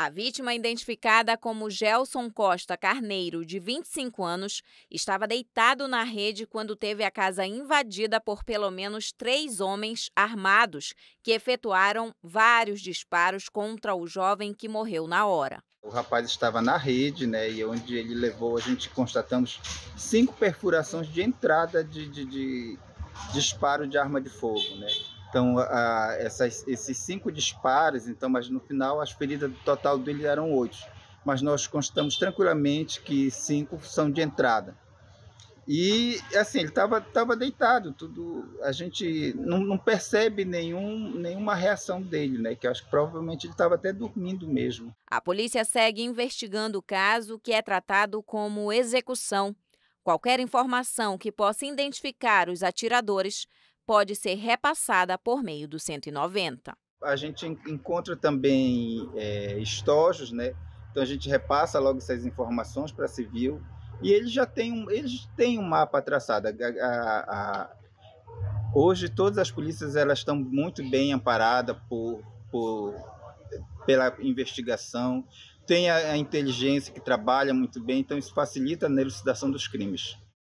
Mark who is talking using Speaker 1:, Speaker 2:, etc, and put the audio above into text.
Speaker 1: A vítima, identificada como Gelson Costa Carneiro, de 25 anos, estava deitado na rede quando teve a casa invadida por pelo menos três homens armados que efetuaram vários disparos contra o jovem que morreu na hora.
Speaker 2: O rapaz estava na rede, né? E onde ele levou, a gente constatamos cinco perfurações de entrada de, de, de disparo de arma de fogo, né? Então, a, essas, esses cinco disparos, então, mas no final as feridas do total dele eram oito. Mas nós constamos tranquilamente que cinco são de entrada. E assim, ele estava tava deitado, tudo. A gente não, não, percebe nenhum, nenhuma reação dele, né? Que eu acho que provavelmente ele estava até dormindo
Speaker 1: mesmo. A polícia segue investigando o caso, que é tratado como execução. Qualquer informação que possa identificar os atiradores pode ser repassada por meio do 190.
Speaker 2: A gente encontra também é, estojos, né? Então a gente repassa logo essas informações para civil e eles já têm um, eles têm um mapa traçado. A, a, a... hoje todas as polícias elas estão muito bem amparadas por, por pela investigação, tem a, a, inteligência que trabalha muito bem, então isso facilita a elucidação dos crimes.